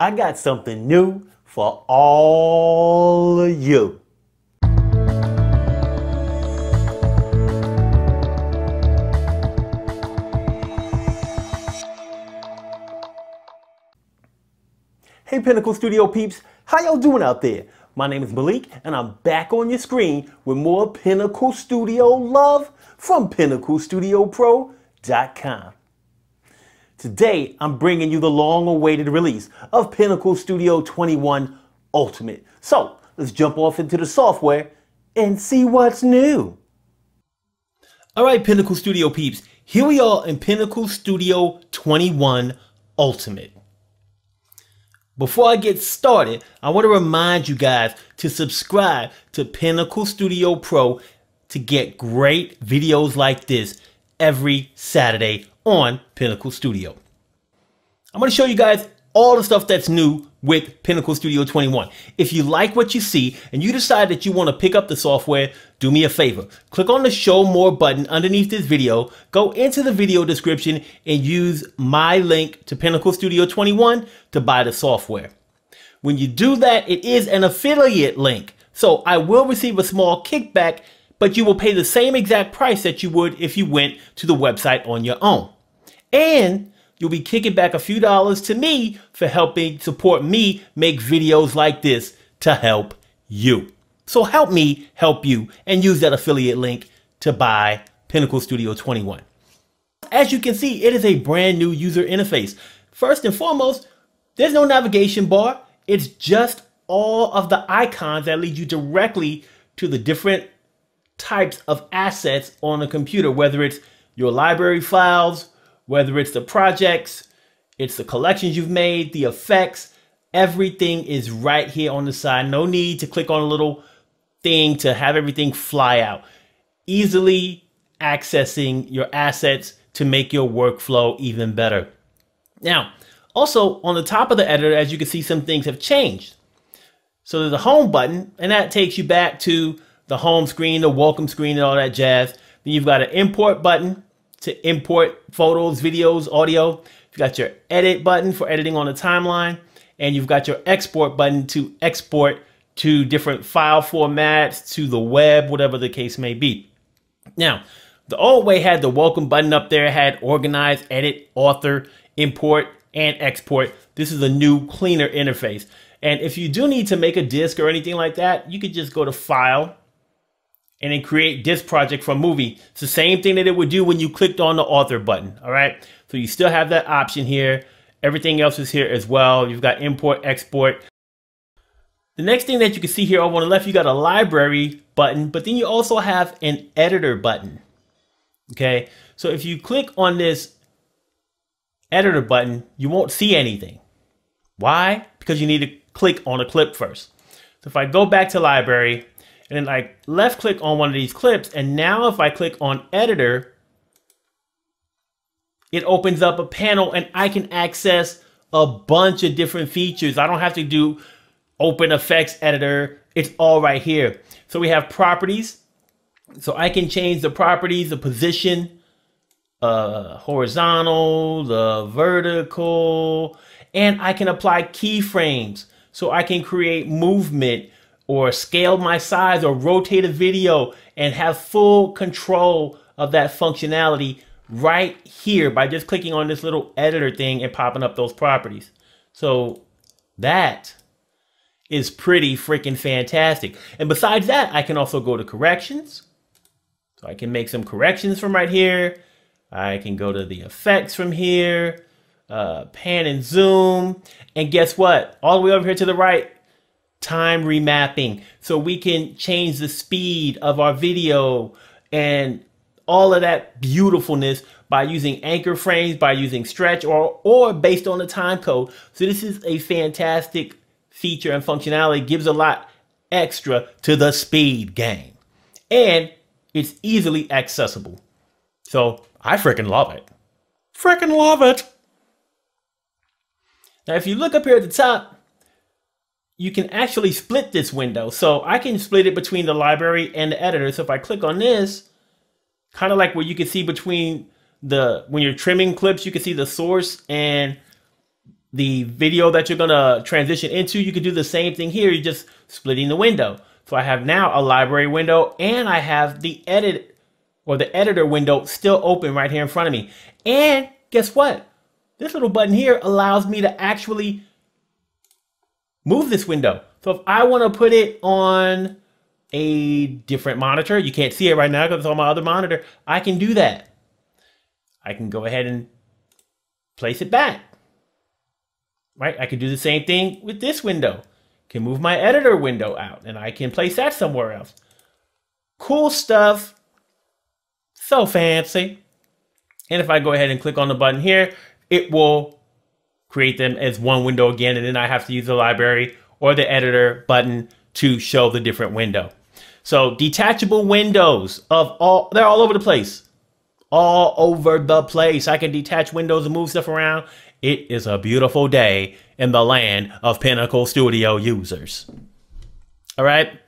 I got something new for all of you. Hey Pinnacle Studio peeps, how y'all doing out there? My name is Malik and I'm back on your screen with more Pinnacle Studio love from PinnacleStudioPro.com. Today, I'm bringing you the long awaited release of Pinnacle Studio 21 Ultimate. So, let's jump off into the software and see what's new. Alright, Pinnacle Studio peeps, here we are in Pinnacle Studio 21 Ultimate. Before I get started, I want to remind you guys to subscribe to Pinnacle Studio Pro to get great videos like this every Saturday on Pinnacle Studio. I'm going to show you guys all the stuff that's new with Pinnacle Studio 21. If you like what you see and you decide that you want to pick up the software, do me a favor. Click on the show more button underneath this video, go into the video description and use my link to Pinnacle Studio 21 to buy the software. When you do that, it is an affiliate link. So I will receive a small kickback, but you will pay the same exact price that you would if you went to the website on your own. And you'll be kicking back a few dollars to me for helping support me make videos like this to help you. So help me help you and use that affiliate link to buy Pinnacle Studio 21. As you can see, it is a brand new user interface. First and foremost, there's no navigation bar. It's just all of the icons that lead you directly to the different types of assets on a computer, whether it's your library files, whether it's the projects, it's the collections you've made, the effects, everything is right here on the side. No need to click on a little thing to have everything fly out. Easily accessing your assets to make your workflow even better. Now, also on the top of the editor, as you can see, some things have changed. So there's a home button and that takes you back to the home screen, the welcome screen and all that jazz. Then you've got an import button to import photos, videos, audio. You've got your edit button for editing on the timeline, and you've got your export button to export to different file formats, to the web, whatever the case may be. Now, the old way had the welcome button up there, had organize, edit, author, import, and export. This is a new, cleaner interface. And if you do need to make a disk or anything like that, you could just go to File, and then create this project from movie. It's the same thing that it would do when you clicked on the author button. All right. So you still have that option here. Everything else is here as well. You've got import, export. The next thing that you can see here over on the left, you got a library button, but then you also have an editor button. Okay. So if you click on this editor button, you won't see anything. Why? Because you need to click on a clip first. So if I go back to library, and then I left click on one of these clips. And now if I click on editor, it opens up a panel and I can access a bunch of different features. I don't have to do open effects editor. It's all right here. So we have properties. So I can change the properties, the position, uh, horizontal, the vertical, and I can apply keyframes. So I can create movement or scale my size or rotate a video and have full control of that functionality right here by just clicking on this little editor thing and popping up those properties. So that is pretty freaking fantastic. And besides that, I can also go to corrections. So I can make some corrections from right here. I can go to the effects from here, uh, pan and zoom. And guess what? All the way over here to the right, time remapping so we can change the speed of our video and all of that beautifulness by using anchor frames, by using stretch or, or based on the time code. So this is a fantastic feature and functionality. It gives a lot extra to the speed game. And it's easily accessible. So I freaking love it. Freaking love it. Now, if you look up here at the top, you can actually split this window. So I can split it between the library and the editor. So if I click on this, kind of like where you can see between the, when you're trimming clips, you can see the source and the video that you're gonna transition into. You can do the same thing here, you're just splitting the window. So I have now a library window and I have the edit or the editor window still open right here in front of me. And guess what? This little button here allows me to actually move this window. So if I want to put it on a different monitor, you can't see it right now because it's on my other monitor, I can do that. I can go ahead and place it back. Right? I can do the same thing with this window. Can move my editor window out and I can place that somewhere else. Cool stuff. So fancy. And if I go ahead and click on the button here, it will create them as one window again, and then I have to use the library or the editor button to show the different window. So detachable windows of all, they're all over the place. All over the place. I can detach windows and move stuff around. It is a beautiful day in the land of Pinnacle Studio users. All right.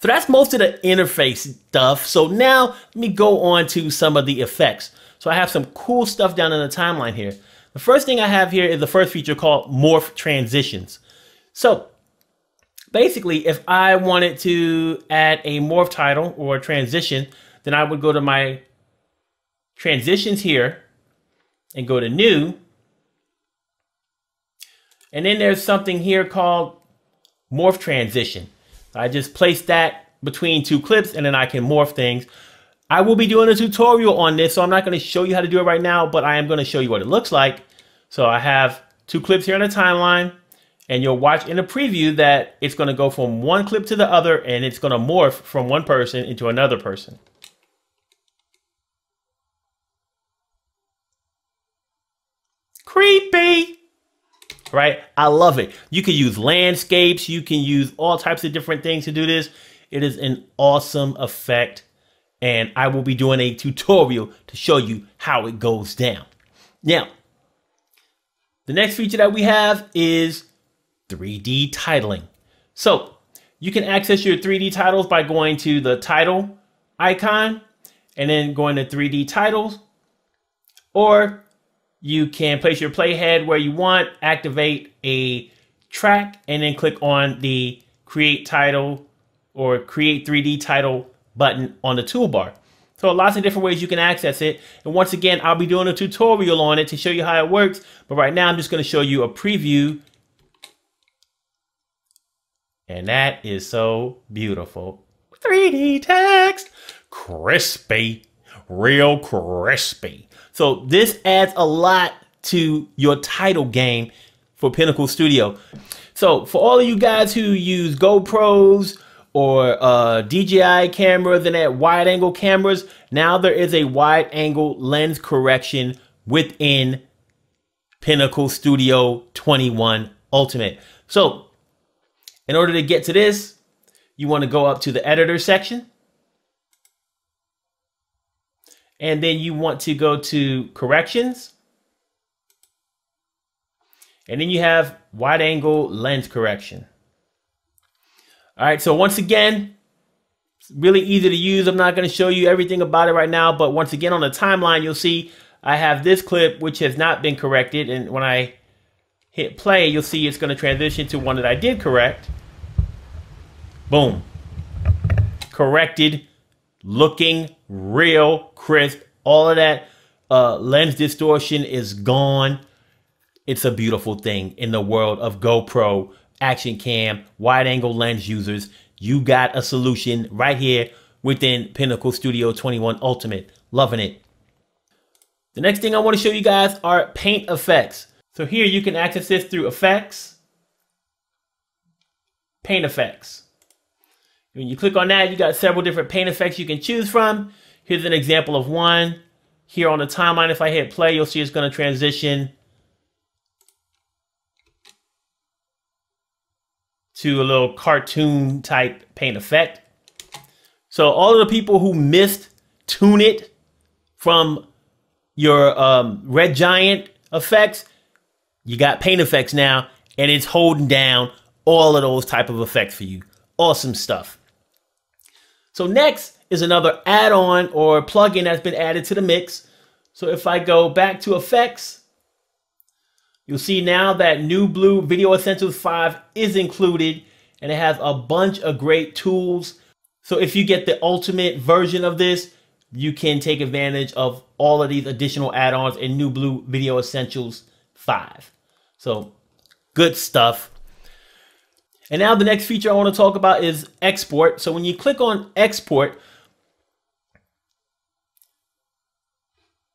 So that's most of the interface stuff. So now let me go on to some of the effects. So I have some cool stuff down in the timeline here. The first thing I have here is the first feature called morph transitions. So basically, if I wanted to add a morph title or a transition, then I would go to my transitions here and go to new. And then there's something here called morph transition. I just place that between two clips and then I can morph things. I will be doing a tutorial on this, so I'm not going to show you how to do it right now, but I am going to show you what it looks like. So I have two clips here on a timeline, and you'll watch in a preview that it's going to go from one clip to the other, and it's going to morph from one person into another person. Creepy! Right? I love it. You can use landscapes. You can use all types of different things to do this. It is an awesome effect and I will be doing a tutorial to show you how it goes down. Now, the next feature that we have is 3D titling. So you can access your 3D titles by going to the title icon and then going to 3D titles, or you can place your playhead where you want, activate a track, and then click on the create title or create 3D title button on the toolbar. So lots of different ways you can access it. And once again, I'll be doing a tutorial on it to show you how it works. But right now, I'm just going to show you a preview. And that is so beautiful. 3D text, crispy, real crispy. So this adds a lot to your title game for Pinnacle Studio. So for all of you guys who use GoPros, or a DJI camera than at wide angle cameras. Now there is a wide angle lens correction within Pinnacle Studio 21 Ultimate. So in order to get to this, you want to go up to the editor section. And then you want to go to corrections. And then you have wide angle lens correction. All right, so once again, it's really easy to use. I'm not going to show you everything about it right now, but once again on the timeline, you'll see I have this clip which has not been corrected, and when I hit play, you'll see it's going to transition to one that I did correct. Boom. Corrected, looking real crisp. All of that uh, lens distortion is gone. It's a beautiful thing in the world of GoPro action cam, wide angle lens users, you got a solution right here within Pinnacle Studio 21 Ultimate. Loving it. The next thing I want to show you guys are paint effects. So here you can access this through effects, paint effects. When you click on that, you got several different paint effects you can choose from. Here's an example of one. Here on the timeline, if I hit play, you'll see it's going to transition to a little cartoon type paint effect. So all of the people who missed tune it from your um, red giant effects, you got paint effects now, and it's holding down all of those type of effects for you. Awesome stuff. So next is another add-on or plugin that's been added to the mix. So if I go back to effects, You'll see now that New Blue Video Essentials 5 is included and it has a bunch of great tools. So if you get the ultimate version of this, you can take advantage of all of these additional add-ons in New Blue Video Essentials 5. So good stuff. And now the next feature I want to talk about is export. So when you click on export,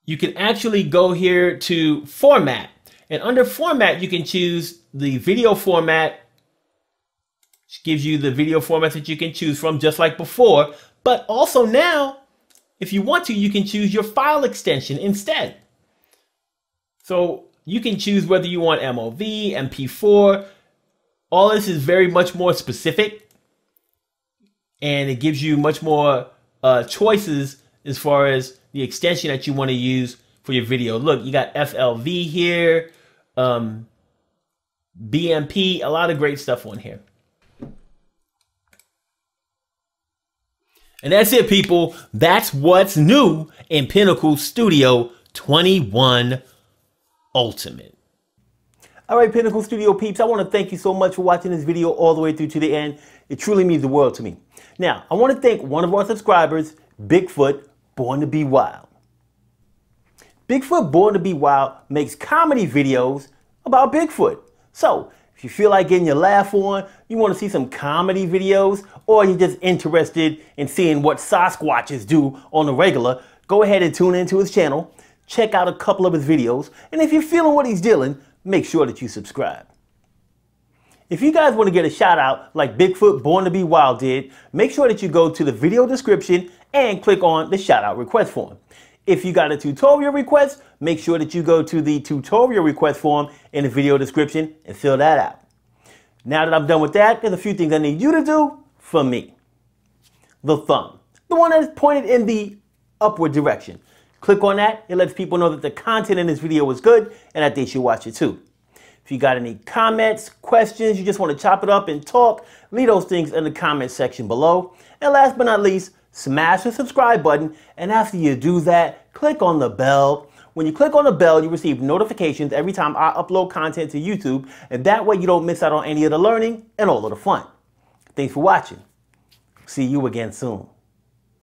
you can actually go here to format. And under format, you can choose the video format, which gives you the video format that you can choose from just like before. But also now, if you want to, you can choose your file extension instead. So you can choose whether you want MOV, MP4. All this is very much more specific and it gives you much more uh, choices as far as the extension that you want to use for your video. Look, you got FLV here, um, BMP, a lot of great stuff on here. And that's it, people. That's what's new in Pinnacle Studio 21 Ultimate. All right, Pinnacle Studio peeps, I want to thank you so much for watching this video all the way through to the end. It truly means the world to me. Now, I want to thank one of our subscribers, Bigfoot, Born to Be Wild. Bigfoot Born to Be Wild makes comedy videos about Bigfoot. So, if you feel like getting your laugh on, you want to see some comedy videos, or you're just interested in seeing what Sasquatches do on the regular, go ahead and tune into his channel, check out a couple of his videos, and if you're feeling what he's dealing, make sure that you subscribe. If you guys want to get a shout out like Bigfoot Born to be Wild did, make sure that you go to the video description and click on the shout out request form. If you got a tutorial request, make sure that you go to the tutorial request form in the video description and fill that out. Now that I'm done with that, there's a few things I need you to do for me. The thumb, the one that is pointed in the upward direction. Click on that. It lets people know that the content in this video was good and that they should watch it too. If you got any comments, questions, you just want to chop it up and talk, leave those things in the comment section below. And last but not least, smash the subscribe button, and after you do that, click on the bell. When you click on the bell, you receive notifications every time I upload content to YouTube, and that way you don't miss out on any of the learning and all of the fun. Thanks for watching. See you again soon.